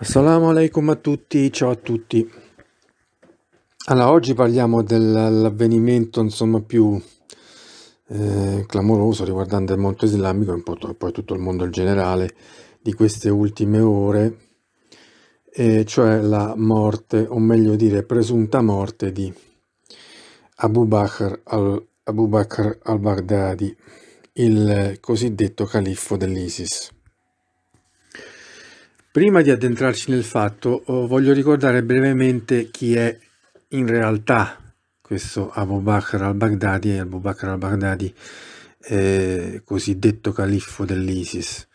Assalamu alaikum a tutti, ciao a tutti. Allora, oggi parliamo dell'avvenimento insomma più eh, clamoroso riguardante il mondo islamico e poi tutto il mondo in generale di queste ultime ore, e cioè la morte, o meglio dire presunta morte di Abu Bakr al-Baghdadi, al il cosiddetto califfo dell'ISIS. Prima di addentrarci nel fatto, oh, voglio ricordare brevemente chi è in realtà questo Abu Bakr al-Baghdadi, Abu Bakr al-Baghdadi, eh, cosiddetto califfo dell'ISIS.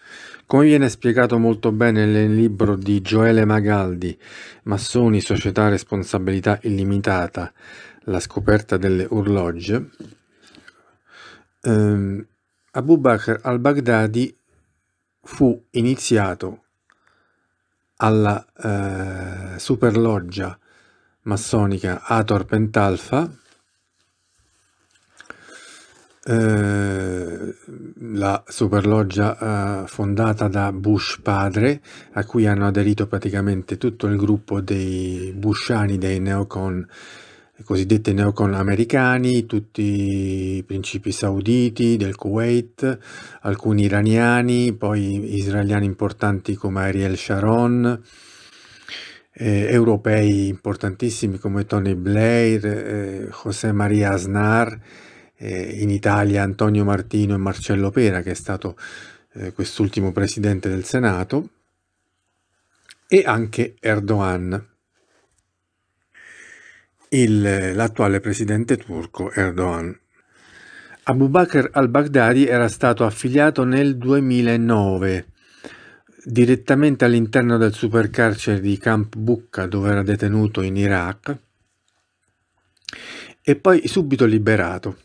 Come viene spiegato molto bene nel libro di Gioele Magaldi, Massoni, Società, Responsabilità Illimitata, la scoperta delle orloge, ehm, Abu Bakr al-Baghdadi fu iniziato alla eh, superloggia massonica Ator Pentalfa, eh, la superloggia eh, fondata da Bush padre, a cui hanno aderito praticamente tutto il gruppo dei Bushiani, dei neocon i neocon americani, tutti i principi sauditi, del Kuwait, alcuni iraniani, poi israeliani importanti come Ariel Sharon, eh, europei importantissimi come Tony Blair, eh, José María Aznar, eh, in Italia Antonio Martino e Marcello Pera, che è stato eh, quest'ultimo presidente del Senato, e anche Erdogan il, l'attuale presidente turco Erdogan. Abu Bakr al-Baghdadi era stato affiliato nel 2009 direttamente all'interno del supercarcere di Camp Bukka dove era detenuto in Iraq e poi subito liberato.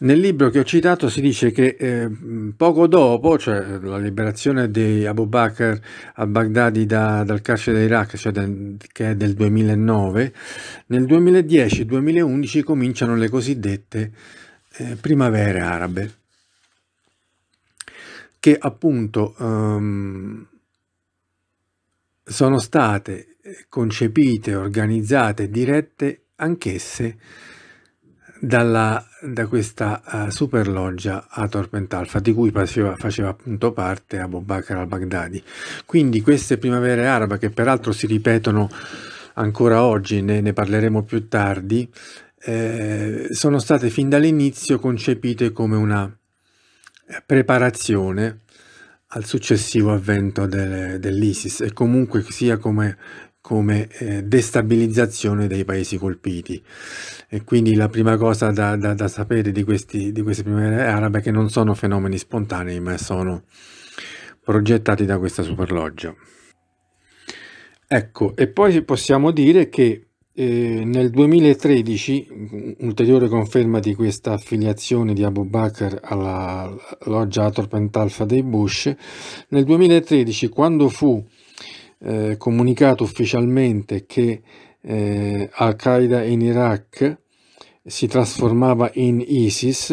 Nel libro che ho citato si dice che eh, poco dopo, cioè la liberazione di Abu Bakr al-Baghdadi da, dal carcere d'Iraq, cioè del, che è del 2009, nel 2010-2011 cominciano le cosiddette eh, primavere arabe, che appunto ehm, sono state concepite, organizzate, dirette anch'esse dalla, da questa uh, loggia a Torpentalfa di cui faceva, faceva appunto parte Abu Bakr al-Baghdadi. Quindi queste primavere arabe che peraltro si ripetono ancora oggi, ne, ne parleremo più tardi, eh, sono state fin dall'inizio concepite come una eh, preparazione al successivo avvento dell'ISIS e comunque sia come come eh, destabilizzazione dei paesi colpiti. E quindi la prima cosa da, da, da sapere di, questi, di, queste primavere arabe è che non sono fenomeni spontanei, ma sono progettati da questa superloggia. Ecco, e poi possiamo dire che eh, nel 2013, ulteriore conferma di questa affiliazione di Abu Bakr alla loggia Atropentalfa dei Bush, nel 2013 quando fu eh, comunicato ufficialmente che eh, Al-Qaeda in Iraq si trasformava in ISIS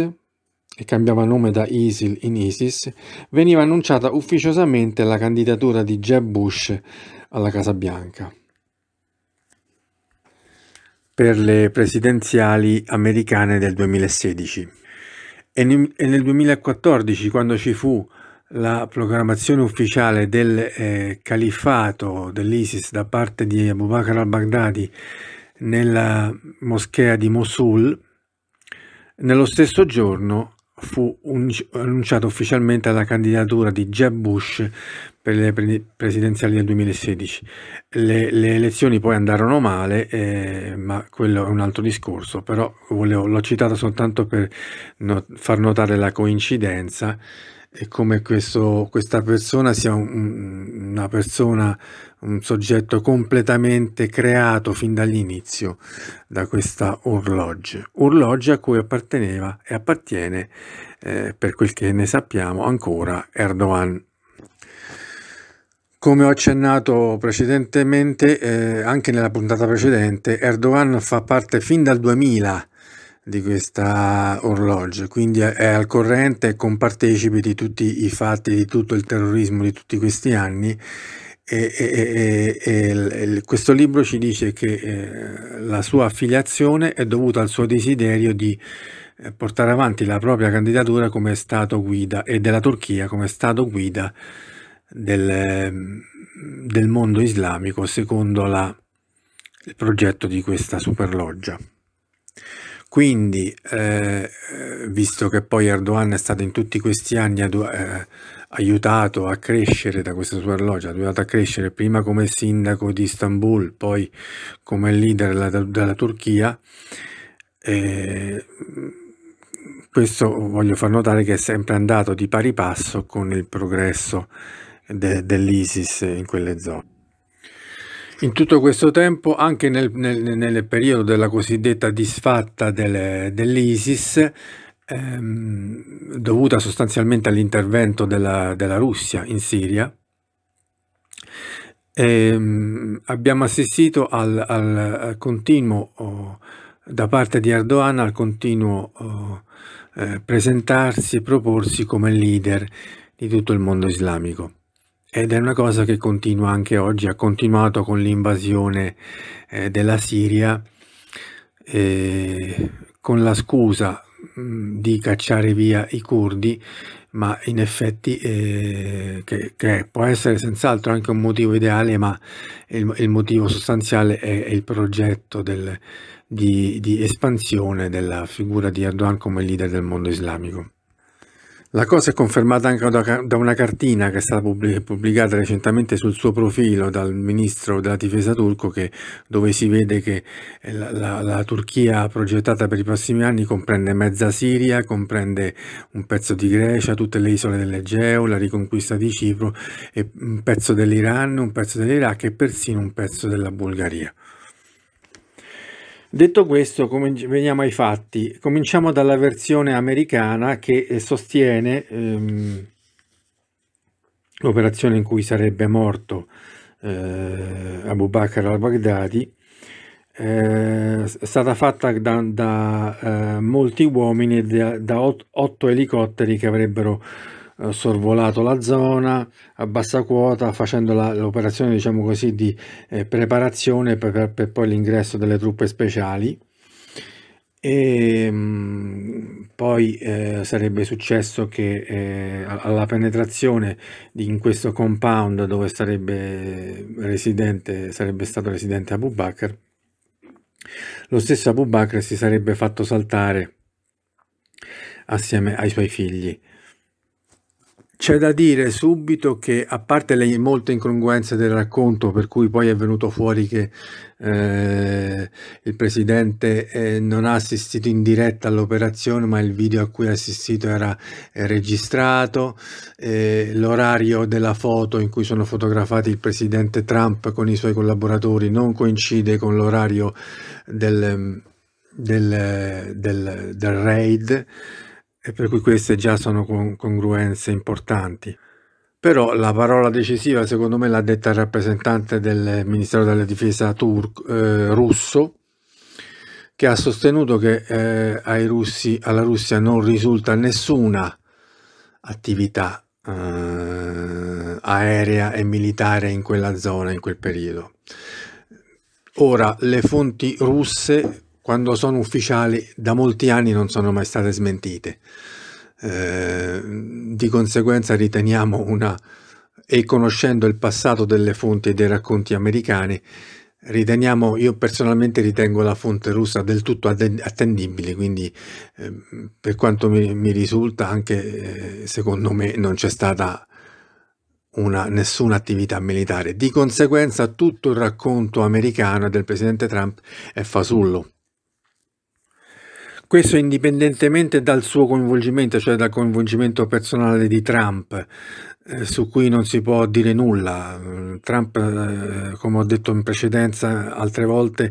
e cambiava nome da ISIL in ISIS, veniva annunciata ufficiosamente la candidatura di Jeb Bush alla Casa Bianca. Per le presidenziali americane del 2016 e nel 2014, quando ci fu la proclamazione ufficiale del eh, califfato dell'ISIS da parte di Abu Bakr al-Baghdadi nella moschea di Mosul, nello stesso giorno fu annunciata ufficialmente la candidatura di Jeb Bush per le presidenziali del 2016. Le, le elezioni poi andarono male, eh, ma quello è un altro discorso, però l'ho citata soltanto per not far notare la coincidenza e come questo, questa persona sia un, una persona, un soggetto completamente creato fin dall'inizio da questa orloge, orloge a cui apparteneva e appartiene, eh, per quel che ne sappiamo, ancora Erdogan. Come ho accennato precedentemente, eh, anche nella puntata precedente, Erdogan fa parte fin dal 2000 di questa orloge, quindi è al corrente, è compartecipe di tutti i fatti, di tutto il terrorismo di tutti questi anni. E, e, e, questo libro ci dice che eh, la sua affiliazione è dovuta al suo desiderio di eh, portare avanti la propria candidatura come Stato guida e della Turchia come Stato guida del, del mondo islamico secondo la, il progetto di questa superloggia. Quindi, eh, visto che poi Erdogan è stato in tutti questi anni eh, aiutato a crescere da questa sua orologia, aiutato a crescere prima come sindaco di Istanbul, poi come leader della, della Turchia, eh, questo voglio far notare che è sempre andato di pari passo con il progresso de, dell'ISIS in quelle zone. In tutto questo tempo, anche nel, nel, nel periodo della cosiddetta disfatta delle, dell'ISIS, ehm, dovuta sostanzialmente all'intervento della, della Russia in Siria, ehm, abbiamo assistito al, al, al continuo, oh, da parte di Erdogan, al continuo oh, eh, presentarsi e proporsi come leader di tutto il mondo islamico. Ed è una cosa che continua anche oggi, ha continuato con l'invasione eh, della Siria eh, con la scusa mh, mm, di cacciare via i curdi, ma in effetti eh, che, che, può essere senz'altro anche un motivo ideale, ma il, il motivo sostanziale è, è il progetto del, di, di espansione della figura di Erdogan come leader del mondo islamico. La cosa è confermata anche da, una cartina che è stata pubblicata recentemente sul suo profilo dal ministro della difesa turco che, dove si vede che eh, la, la, la, Turchia progettata per i prossimi anni comprende mezza Siria, comprende un pezzo di Grecia, tutte le isole dell'Egeo, la riconquista di Cipro, un pezzo dell'Iran, un pezzo dell'Iraq e persino un pezzo della Bulgaria. Detto questo, veniamo ai fatti. Cominciamo dalla versione americana che eh, sostiene ehm, l'operazione in cui sarebbe morto eh, Abu Bakr al-Baghdadi, eh, è stata fatta da, da eh, molti uomini e da, da otto elicotteri che avrebbero sorvolato la zona a bassa quota facendo l'operazione diciamo così di eh, preparazione per, per, per poi l'ingresso delle truppe speciali e ehm, mh, poi eh, sarebbe successo che eh, alla penetrazione in questo compound dove sarebbe, residente, sarebbe stato residente Abu Bakr lo stesso Abu Bakr si sarebbe fatto saltare assieme ai suoi figli c'è da dire subito che, a parte le molte incongruenze del racconto, per cui poi è venuto fuori che eh, il presidente eh, non ha assistito in diretta all'operazione, ma il video a cui ha assistito era eh, registrato, l'orario della foto in cui sono fotografati il presidente Trump con i suoi collaboratori non coincide con l'orario del, del, del, del raid e per cui queste già sono congruenze importanti. Però la parola decisiva secondo me l'ha detta il rappresentante del Ministero della Difesa eh, russo, che ha sostenuto che eh, russi, alla Russia non risulta nessuna attività eh, aerea e militare in quella zona, in quel periodo. Ora, le fonti russe quando sono ufficiali da molti anni non sono mai state smentite. Eh, di conseguenza riteniamo una, e conoscendo il passato delle fonti e dei racconti americani, riteniamo, io personalmente ritengo la fonte russa del tutto attendibile, quindi eh, per quanto mi, mi risulta anche eh, secondo me non c'è stata una, nessuna attività militare. Di conseguenza tutto il racconto americano del presidente Trump è fasullo. Questo indipendentemente dal suo coinvolgimento, cioè dal coinvolgimento personale di Trump, eh, su cui non si può dire nulla. Mm, Trump, eh, come ho detto in precedenza altre volte,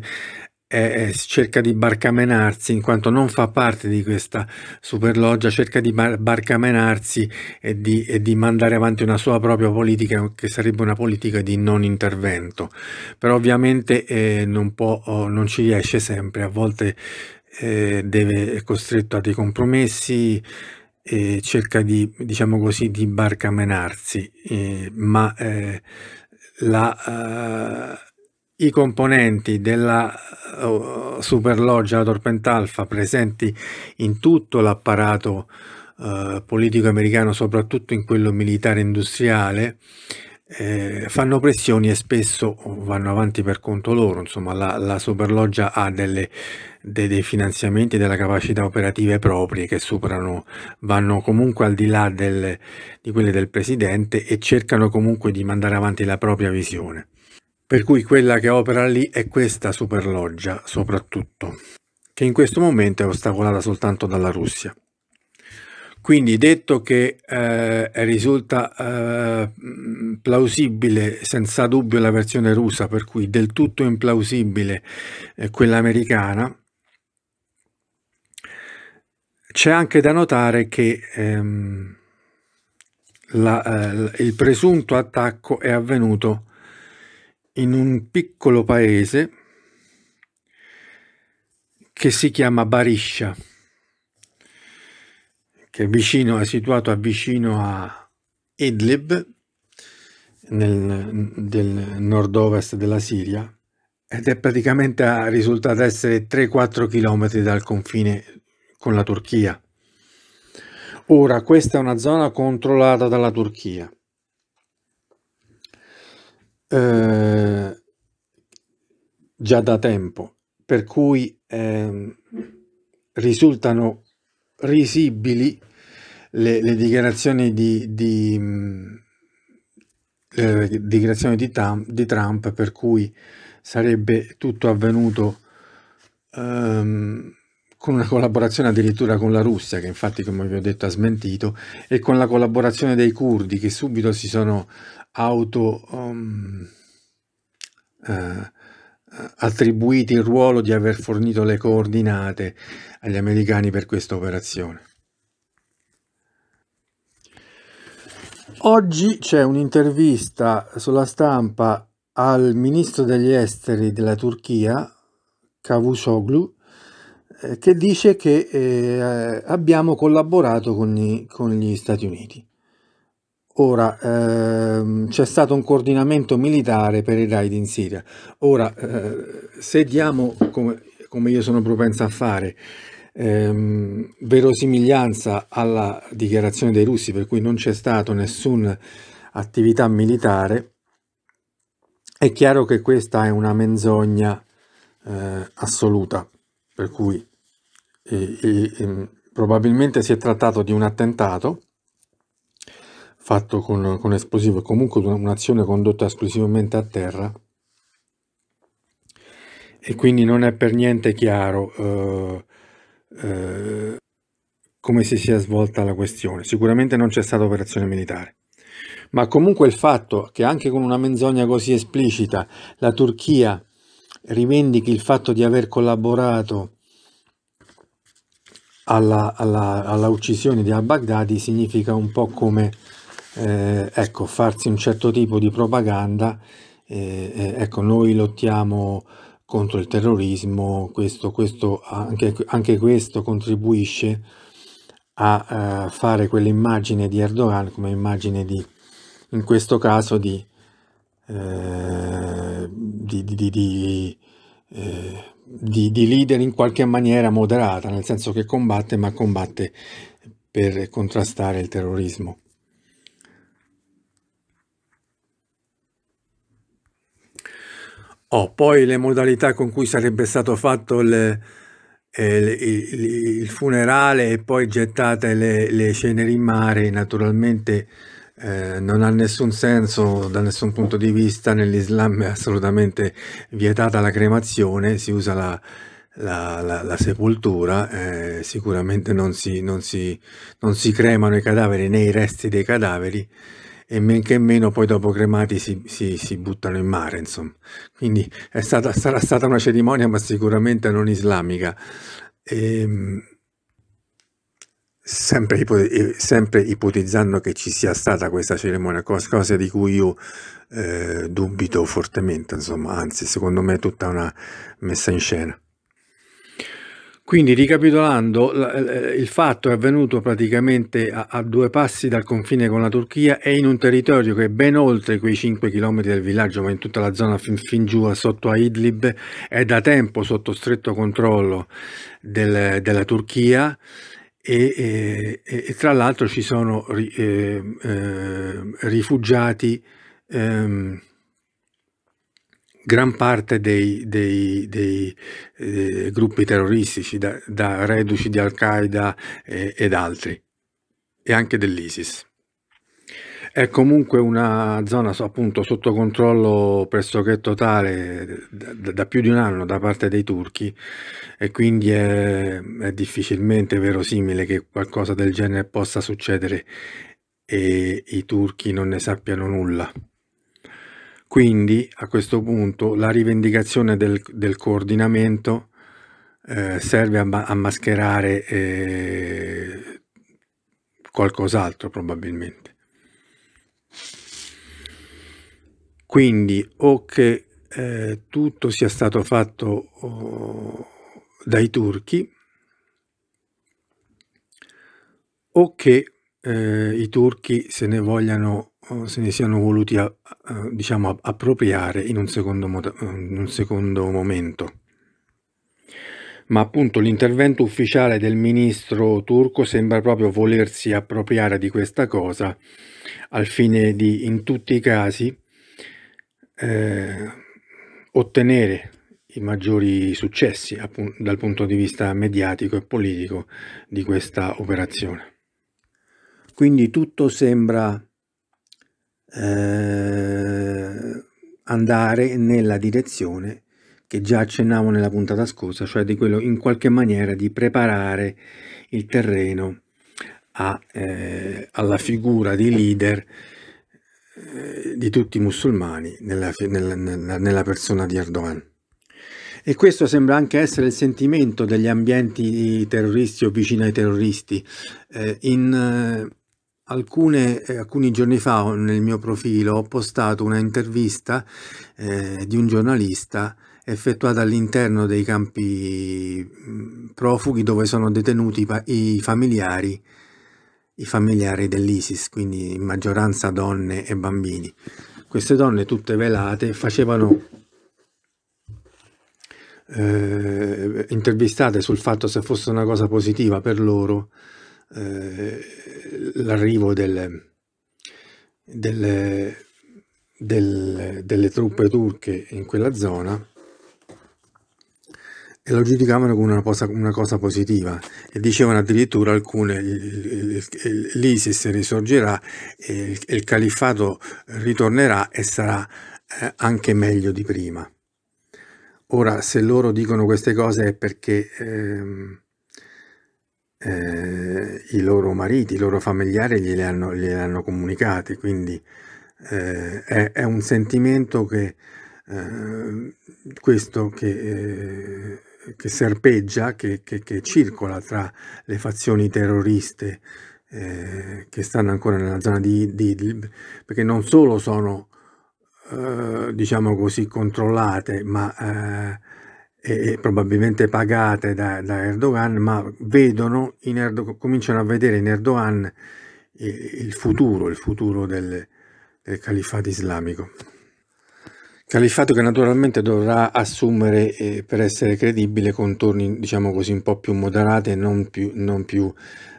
eh, cerca di barcamenarsi in quanto non fa parte di questa superloggia, cerca di bar barcamenarsi e di, e di, mandare avanti una sua propria politica che sarebbe una politica di non intervento, però ovviamente eh, non, può, oh, non ci riesce sempre, a volte eh, deve, è costretto a dei compromessi, e cerca di, diciamo così, di barcamenarsi, eh, ma la, eh, i componenti della uh, superloggia Torpentalfa presenti in tutto l'apparato Uh, politico americano, soprattutto in quello militare industriale, eh, fanno pressioni e spesso vanno avanti per conto loro. Insomma, la, la Superloggia ha delle, dei, dei finanziamenti e delle capacità operative proprie che superano, vanno comunque al di là del, di quelle del Presidente e cercano comunque di mandare avanti la propria visione. Per cui quella che opera lì è questa superloggia soprattutto, che in questo momento è ostacolata soltanto dalla Russia. Quindi detto che eh, risulta eh, plausibile senza dubbio la versione russa, per cui del tutto implausibile eh, quella americana, c'è anche da notare che ehm, la, eh, il presunto attacco è avvenuto in un piccolo paese che si chiama Bariscia, che è, vicino, è situato vicino a Idlib, nel, del nord-ovest della Siria, ed è praticamente risultato essere 3-4 km dal confine con la Turchia. Ora, questa è una zona controllata dalla Turchia. Eh, già da tempo, per cui eh, risultano risibili le, le dichiarazioni di, di, mm, le dichiarazioni di, Tam, di Trump per cui sarebbe tutto avvenuto um, con una collaborazione addirittura con la Russia, che infatti come vi ho detto ha smentito, e con la collaborazione dei curdi che subito si sono auto um, eh, attribuiti il ruolo di aver fornito le coordinate agli americani per questa operazione. Oggi c'è un'intervista sulla stampa al ministro degli esteri della Turchia, Cavusoglu, eh, che dice che eh, abbiamo collaborato con, i, con, gli Stati Uniti. Ora ehm, c'è stato un coordinamento militare per i raid in Siria. Ora, eh, se diamo, come, come, io sono propenso a fare, ehm, verosimiglianza alla dichiarazione dei russi, per cui non c'è stata nessuna attività militare, è chiaro che questa è una menzogna eh, assoluta per cui e, e, e, mm, probabilmente si è trattato di un attentato fatto con, con esplosivo comunque un'azione condotta esclusivamente a terra e quindi non è per niente chiaro eh, eh, come si sia svolta la questione. Sicuramente non c'è stata operazione militare. Ma comunque il fatto che anche con una menzogna così esplicita la Turchia rivendichi il fatto di aver collaborato alla, alla, alla uccisione di al-Baghdadi significa un po' come eh, ecco, farsi un certo tipo di propaganda, eh, ecco, noi lottiamo contro il terrorismo, questo, questo, anche, anche, questo contribuisce a, a eh, fare quell'immagine di Erdogan come immagine di, in questo caso, di, eh, di, di, di, eh, di, leader in qualche maniera moderata, nel senso che combatte, ma combatte per contrastare il terrorismo. Oh, poi le modalità con cui sarebbe stato fatto il, eh, il, il, il funerale e poi gettate le, le ceneri in mare, naturalmente eh, non ha nessun senso da nessun punto di vista, nell'Islam è assolutamente vietata la cremazione, si usa la, la, la, la sepoltura, eh, sicuramente non si, non, si, non si, cremano i cadaveri né i resti dei cadaveri e men che meno poi dopo cremati si, si buttano in mare, insomma. Quindi stata, sarà stata una cerimonia ma sicuramente non islamica. E, ehm, Sempre, ipote eh, sempre, ipotizzando che ci sia stata questa cerimonia, cos cosa di cui io eh, dubito fortemente, insomma, anzi, secondo me è tutta una messa in scena. Quindi, ricapitolando, il fatto è avvenuto praticamente a, a due passi dal confine con la Turchia e in un territorio che è ben oltre quei 5 km del villaggio, ma in tutta la zona fin, fin giù sotto a Idlib, è da tempo sotto stretto controllo del, della Turchia e, e, e tra l'altro ci sono ri, eh, eh, rifugiati ehm, gran parte dei, dei, dei, dei eh, gruppi terroristici, da, da reduci di Al-Qaeda eh, ed altri, e anche dell'ISIS. È comunque una zona appunto sotto controllo pressoché totale da, da più di un anno da parte dei turchi e quindi è, è difficilmente verosimile che qualcosa del genere possa succedere e i turchi non ne sappiano nulla. Quindi a questo punto la rivendicazione del, del coordinamento eh, serve a, a mascherare eh, qualcos'altro probabilmente. Quindi o che eh, tutto sia stato fatto oh, dai turchi o che eh, i turchi se ne vogliano oh, se ne siano voluti a, a, diciamo, appropriare in un, secondo, in un secondo momento. Ma appunto l'intervento ufficiale del ministro turco sembra proprio volersi appropriare di questa cosa al fine di in tutti i casi eh, ottenere i maggiori successi dal punto di vista mediatico e politico di questa operazione. Quindi tutto sembra eh, andare nella direzione che già accennavo nella puntata scorsa, cioè di quello in qualche maniera di preparare il terreno a, eh, alla figura di leader eh, di tutti i musulmani nella, nella, nella, persona di Erdogan. E questo sembra anche essere il sentimento degli ambienti terroristi o vicini ai terroristi. Eh, in, eh, alcune, eh, alcuni giorni fa nel mio profilo ho postato una intervista eh, di un giornalista effettuata all'interno dei campi mm, profughi dove sono detenuti i, i familiari i familiari dell'ISIS, quindi in maggioranza donne e bambini. Queste donne tutte velate facevano eh, intervistate sul fatto se fosse una cosa positiva per loro eh, l'arrivo delle, delle, delle, delle truppe turche in quella zona e lo giudicavano come una cosa, una cosa positiva e dicevano addirittura alcune l'ISIS risorgerà e il califfato ritornerà e sarà eh, anche meglio di prima. Ora, se loro dicono queste cose è perché ehm, eh, i loro mariti, i loro familiari gliele hanno, gliele hanno comunicate, quindi eh, è, è, un sentimento che eh, questo che eh, che serpeggia, che, che, che, circola tra le fazioni terroriste eh, che stanno ancora nella zona di Idlib, perché non solo sono, eh, diciamo così, controllate, ma eh, e probabilmente pagate da, da Erdogan, ma vedono in Erdogan, cominciano a vedere in Erdogan il, eh, il futuro, il futuro del, del califfato islamico. Califfato che naturalmente dovrà assumere, eh, per essere credibile, contorni diciamo così un po' più moderati e non più, non più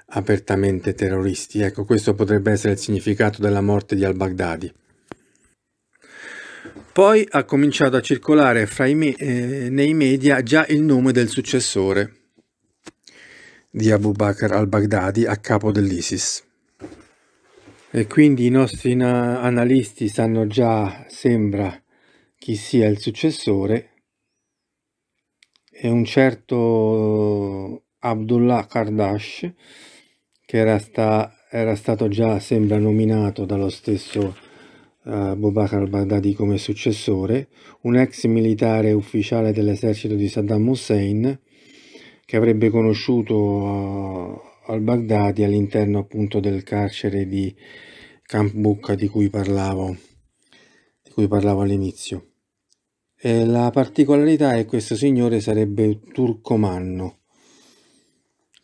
apertamente terroristi. Ecco, questo potrebbe essere il significato della morte di al-Baghdadi. Poi ha cominciato a circolare me eh, nei media già il nome del successore di Abu Bakr al-Baghdadi a capo dell'ISIS. E quindi i nostri analisti sanno già, sembra, chi sia il successore è un certo Abdullah Kardash che era, sta, era stato già sembra nominato dallo stesso uh, eh, Boubacar al-Baghdadi come successore, un ex militare ufficiale dell'esercito di Saddam Hussein che avrebbe conosciuto uh, al-Baghdadi all'interno appunto del carcere di Camp Bucca di cui parlavo, di cui parlavo all'inizio. Eh, la particolarità è che questo signore sarebbe turcomanno,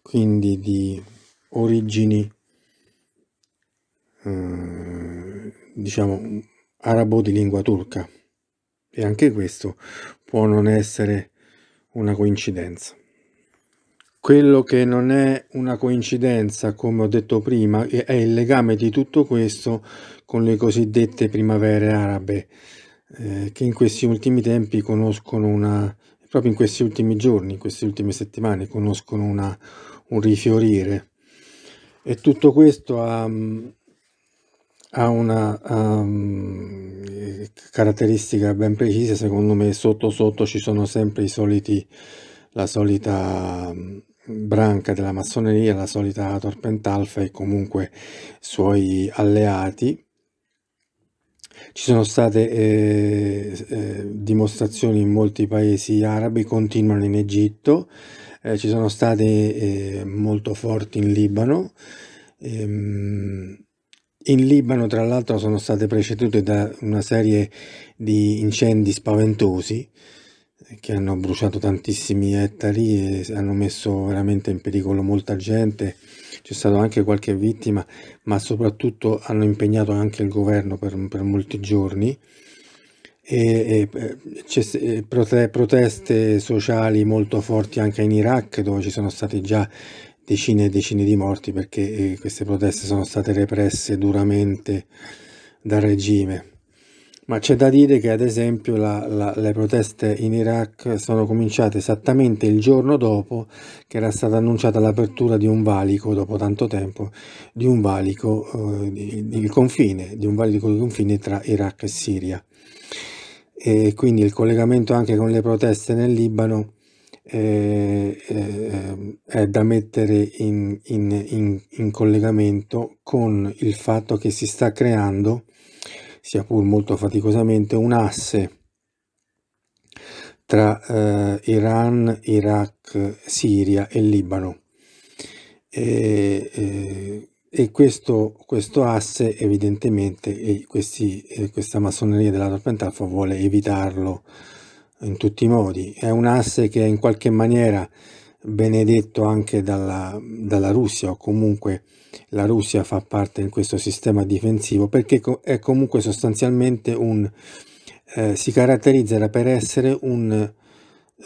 quindi di origini eh, diciamo arabo di lingua turca e anche questo può non essere una coincidenza. Quello che non è una coincidenza, come ho detto prima, è il legame di tutto questo con le cosiddette primavere arabe, eh, che in questi ultimi tempi conoscono una, proprio in questi ultimi giorni, in queste ultime settimane, conoscono una, un rifiorire. E tutto questo ha, mm, ha una um, caratteristica ben precisa, secondo me sotto sotto ci sono sempre i soliti, la solita mm, branca della massoneria, la solita Torpentalfa e comunque i suoi alleati ci sono state eh, eh, dimostrazioni in molti paesi arabi, continuano in Egitto, eh, ci sono state eh, molto forti in Libano. Ehm, in Libano, tra l'altro, sono state precedute da una serie di incendi spaventosi che hanno bruciato tantissimi ettari e hanno messo veramente in pericolo molta gente, c'è stata anche qualche vittima, ma soprattutto hanno impegnato anche il governo per, per molti giorni e, e eh, eh, proteste sociali molto forti anche in Iraq dove ci sono stati già decine e decine di morti perché eh, queste proteste sono state represse duramente dal regime. Ma c'è da dire che ad esempio la, la, le proteste in Iraq sono cominciate esattamente il giorno dopo che era stata annunciata l'apertura di un valico, dopo tanto tempo, di un valico, eh, di, di confine, di un valico di confine tra Iraq e Siria. E quindi il collegamento anche con le proteste nel Libano eh, eh, è da mettere in, in, in, in collegamento con il fatto che si sta creando sia pur molto faticosamente, un asse tra eh, Iran, Iraq, Siria e Libano. E, eh, e questo, questo, asse evidentemente questi, eh, questa massoneria della Torpentafo vuole evitarlo in tutti i modi. È un asse che è in qualche maniera benedetto anche dalla, dalla Russia o comunque la Russia fa parte in questo sistema difensivo perché è comunque sostanzialmente un, eh, si caratterizza per essere un,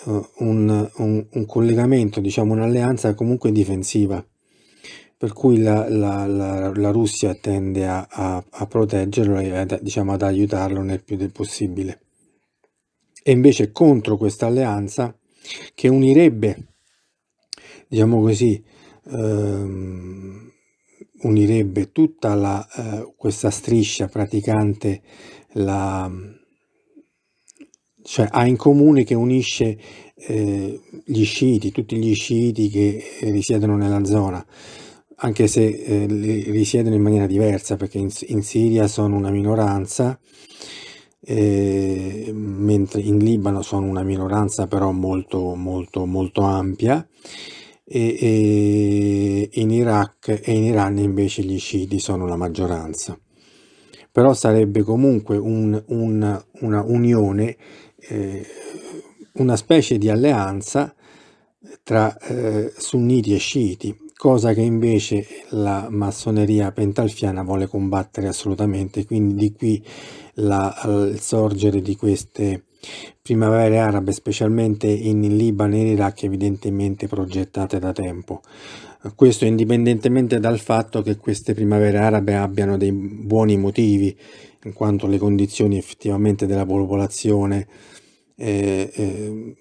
uh, un, un, un collegamento, diciamo un'alleanza comunque difensiva per cui la, la, la, la, Russia tende a, a, a proteggerlo e a, diciamo, ad aiutarlo nel più del possibile. E invece contro questa alleanza che unirebbe, diciamo così, ehm, unirebbe tutta la, eh, questa striscia praticante la, cioè ha in comune che unisce eh, gli sciiti, tutti gli sciiti che eh, risiedono nella zona, anche se eh, risiedono in maniera diversa perché in, in Siria sono una minoranza, eh, mentre in Libano sono una minoranza però molto, molto, molto ampia e, e in Iraq e in Iran invece gli sciiti sono la maggioranza. Però sarebbe comunque un, un, una unione, eh, una specie di alleanza tra eh, sunniti e sciiti, cosa che invece la massoneria pentalfiana vuole combattere assolutamente, quindi di qui la, il sorgere di queste Primavere arabe, specialmente in Libano e in Iraq, evidentemente progettate da tempo. Questo indipendentemente dal fatto che queste primavere arabe abbiano dei buoni motivi, in quanto le condizioni effettivamente della popolazione, eh, eh,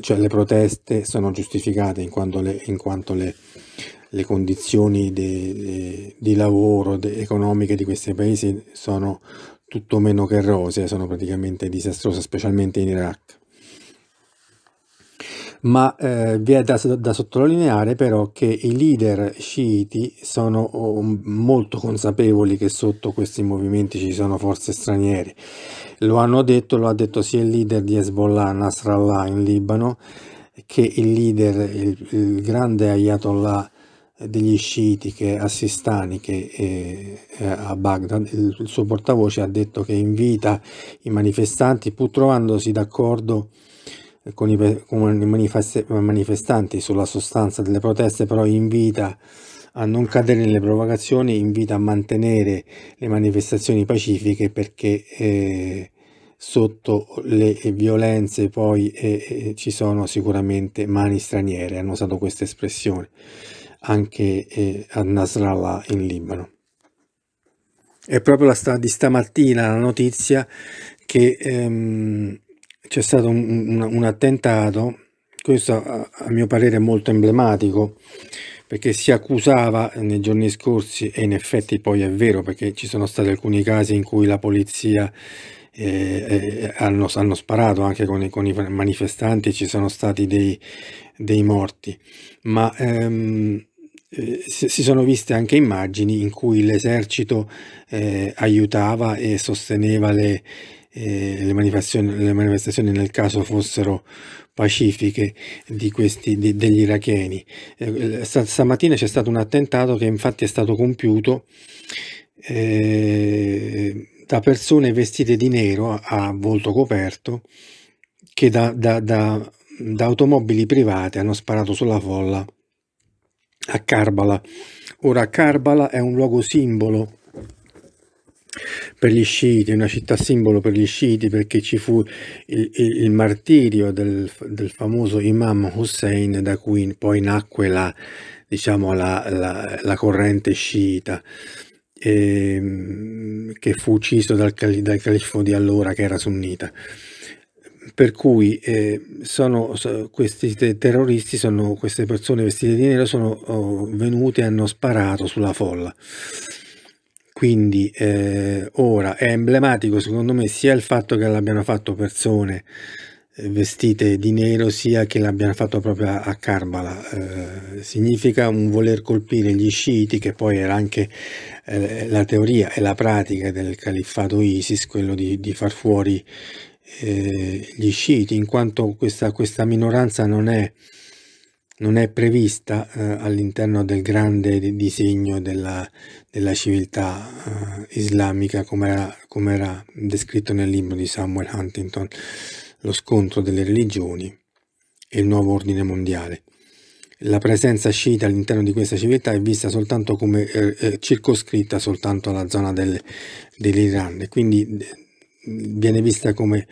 cioè le proteste, sono giustificate in quanto le, in quanto le, le condizioni di, di lavoro de, economiche di questi paesi sono tutto meno che rosee, sono praticamente disastrose, specialmente in Iraq. Ma eh, vi è da, da, sottolineare però che i leader sciiti sono molto consapevoli che sotto questi movimenti ci sono forze straniere. Lo hanno detto, lo ha detto sia il leader di Hezbollah Nasrallah in Libano che il leader, il, il grande Ayatollah degli sciiti che a eh, eh, a Baghdad, il, suo portavoce ha detto che invita i manifestanti pur trovandosi d'accordo eh, con i, con i manifestanti sulla sostanza delle proteste però invita a non cadere nelle provocazioni, invita a mantenere le manifestazioni pacifiche perché eh, sotto le violenze poi eh, ci sono sicuramente mani straniere, hanno usato questa espressione anche eh, a Nasrallah in Libano. È proprio la di stamattina la notizia che ehm, c'è stato un, un, un, attentato, questo a, a mio parere è molto emblematico, perché si accusava nei giorni scorsi, e in effetti poi è vero, perché ci sono stati alcuni casi in cui la polizia eh, eh, hanno, hanno, sparato anche con i, con i manifestanti, ci sono stati dei, dei morti, ma ehm, eh, si sono viste anche immagini in cui l'esercito eh, aiutava e sosteneva le, eh, le, manifestazioni, le, manifestazioni, nel caso fossero pacifiche di questi, di, degli iracheni. Eh, stamattina c'è stato un attentato che infatti è stato compiuto eh, da persone vestite di nero a volto coperto che da, da, da, da automobili private hanno sparato sulla folla a Karbala. Ora Karbala è un luogo simbolo per gli sciiti, una città simbolo per gli sciiti perché ci fu il, il, il martirio del, del, famoso imam Hussein da cui poi nacque la, diciamo, la, la, la corrente sciita eh, che fu ucciso dal, dal califfo di allora che era sunnita per cui eh, sono, questi terroristi, sono, queste persone vestite di nero, sono oh, venute e hanno sparato sulla folla. Quindi eh, ora è emblematico secondo me sia il fatto che l'abbiano fatto persone eh, vestite di nero sia che l'abbiano fatto proprio a, a Karbala. Eh, significa un voler colpire gli sciiti, che poi era anche eh, la teoria e la pratica del califfato ISIS, quello di, di far fuori eh, gli sciiti, in quanto questa, questa minoranza non è, non è prevista eh, all'interno del grande disegno della, della civiltà eh, islamica come era, come era descritto nel libro di Samuel Huntington, Lo scontro delle religioni e il nuovo ordine mondiale. La presenza sciita all'interno di questa civiltà è vista soltanto come eh, eh circoscritta soltanto alla zona del, dell'Iran quindi eh, viene vista come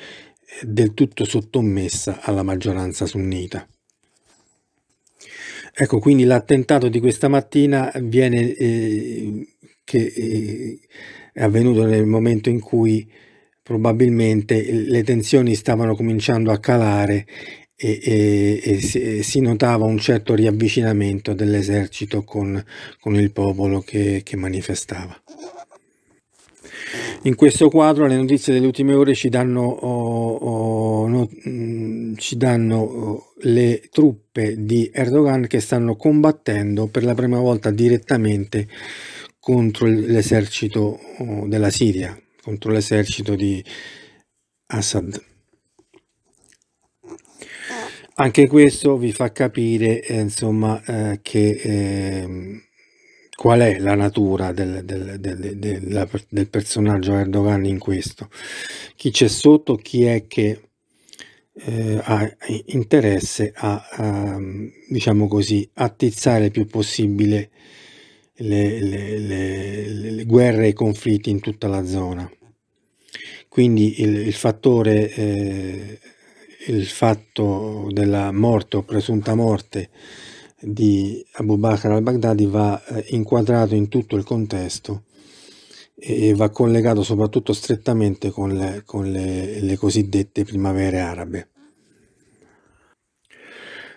del tutto sottomessa alla maggioranza sunnita. Ecco, quindi l'attentato di questa mattina viene, eh, che, eh, è avvenuto nel momento in cui probabilmente le tensioni stavano cominciando a calare e, e, e, si, si, notava un certo riavvicinamento dell'esercito con, con, il popolo che, che manifestava. In questo quadro le notizie delle ultime ore ci danno, oh, oh, no, mm, ci danno oh, le truppe di Erdogan che stanno combattendo per la prima volta direttamente contro l'esercito oh, della Siria, contro l'esercito di Assad. Anche questo vi fa capire eh, insomma, eh, che... Eh, qual è la natura del, del, del, del personaggio Erdogan in questo, chi c'è sotto, chi è che eh, ha interesse a, a, ehm, diciamo così, attizzare il più possibile le, le, le, le guerre e i conflitti in tutta la zona. Quindi il, il fattore, eh, il fatto della morte o presunta morte di Abu Bakr al-Baghdadi va eh, inquadrato in tutto il contesto e va collegato soprattutto strettamente con le, con le, le cosiddette primavere arabe.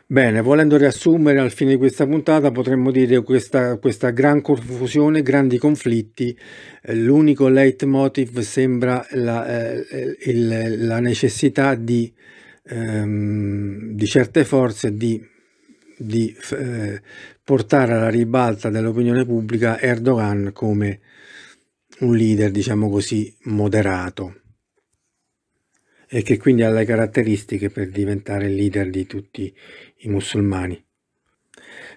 Bene, volendo riassumere al fine di questa puntata, potremmo dire questa, questa gran confusione, grandi conflitti, eh, l'unico leitmotiv sembra la, eh, il, la necessità di, ehm, di certe forze di di eh, portare alla ribalta dell'opinione pubblica Erdogan come un leader, diciamo così, moderato e che quindi ha le caratteristiche per diventare il leader di tutti i musulmani.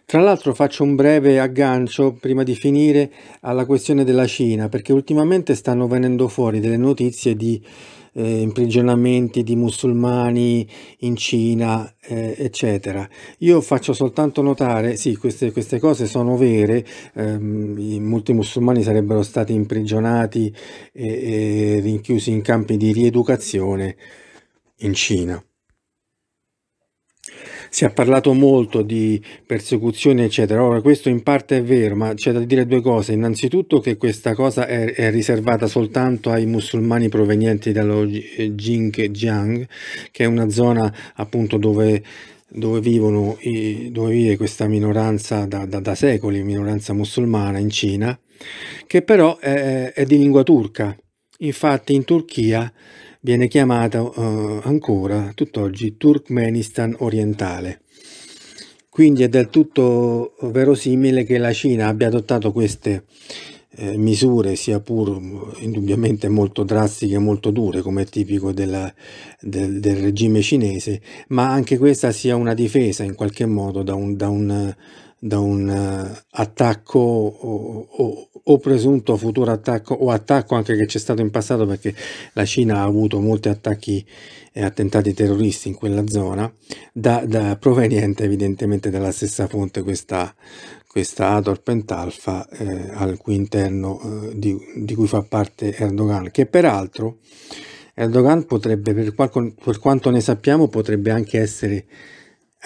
Tra l'altro faccio un breve aggancio prima di finire alla questione della Cina, perché ultimamente stanno venendo fuori delle notizie di eh, imprigionamenti di musulmani in Cina, eh, eccetera. Io faccio soltanto notare, sì, queste, queste cose sono vere, ehm, molti musulmani sarebbero stati imprigionati e, e rinchiusi in campi di rieducazione in Cina si è parlato molto di persecuzioni, eccetera. Ora, questo in parte è vero, ma c'è da dire due cose. Innanzitutto che questa cosa è, è riservata soltanto ai musulmani provenienti dallo Xinjiang, che è una zona appunto dove dove, vivono, dove vive questa minoranza da, da, da, secoli, minoranza musulmana in Cina, che però è, è di lingua turca Infatti in Turchia viene chiamata eh, ancora tutt'oggi Turkmenistan orientale. Quindi è del tutto verosimile che la Cina abbia adottato queste eh, misure, sia pur mm, indubbiamente molto drastiche e molto dure, come è tipico della, del, del, regime cinese, ma anche questa sia una difesa in qualche modo da un, da un da un eh, attacco o, o, o, presunto futuro attacco o attacco anche che c'è stato in passato perché la Cina ha avuto molti attacchi e attentati terroristi in quella zona, da, da, proveniente evidentemente dalla stessa fonte questa, questa Ador Pentalfa eh, al cui interno eh, di, di, cui fa parte Erdogan, che peraltro Erdogan potrebbe, per, per quanto ne sappiamo, potrebbe anche essere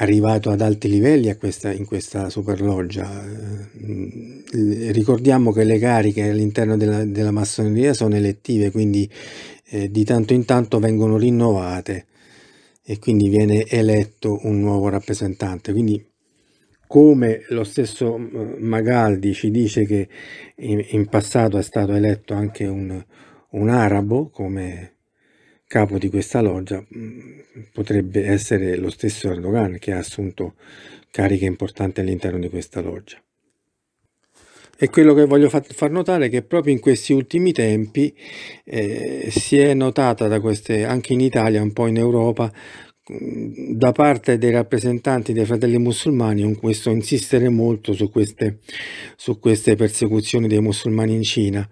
arrivato ad alti livelli questa, in questa superloggia. Eh, mm, ricordiamo che le cariche all'interno della, della, massoneria sono elettive, quindi eh, di tanto in tanto vengono rinnovate e quindi viene eletto un nuovo rappresentante. Quindi come lo stesso mm, Magaldi ci dice che in, passato è stato eletto anche un, un arabo come capo di questa loggia mm, potrebbe essere lo stesso Erdogan che ha assunto cariche importanti all'interno di questa loggia. E quello che voglio far notare è che proprio in questi ultimi tempi eh, si è notata da queste, anche in Italia, un po' in Europa, mm, da parte dei rappresentanti dei fratelli musulmani un questo insistere molto su queste, su queste persecuzioni dei musulmani in Cina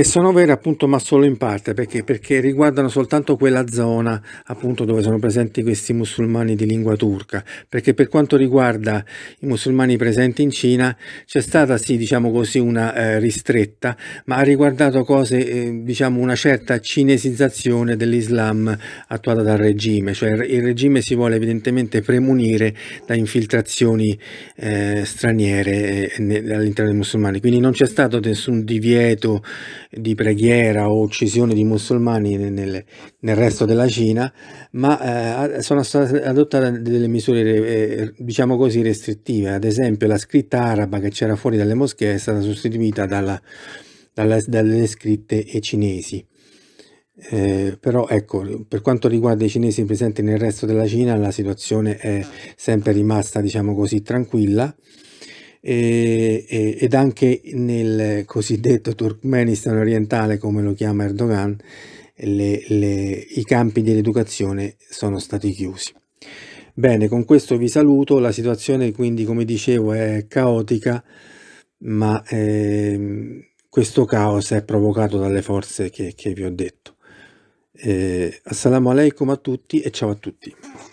che sono vere appunto ma solo in parte perché, perché riguardano soltanto quella zona appunto dove sono presenti questi musulmani di lingua turca perché per quanto riguarda i musulmani presenti in Cina c'è stata sì diciamo così una eh, ristretta ma ha riguardato cose eh, diciamo una certa cinesizzazione dell'Islam attuata dal regime cioè il regime si vuole evidentemente premunire da infiltrazioni eh, straniere eh, all'interno dei musulmani quindi non c'è stato nessun divieto di preghiera o uccisione di musulmani nel, nel resto della Cina, ma eh, sono state adottate delle misure, eh, diciamo così, restrittive. Ad esempio la scritta araba che c'era fuori dalle moschee è stata sostituita dalla, dalla, dalle scritte cinesi. Eh, però ecco, per quanto riguarda i cinesi presenti nel resto della Cina, la situazione è sempre rimasta, diciamo così, tranquilla e, e, ed anche nel cosiddetto Turkmenistan orientale, come lo chiama Erdogan, le, le, i campi dell'educazione sono stati chiusi. Bene, con questo vi saluto, la situazione quindi come dicevo è caotica, ma eh, questo caos è provocato dalle forze che, che vi ho detto. Eh, assalamu alaikum a tutti e ciao a tutti.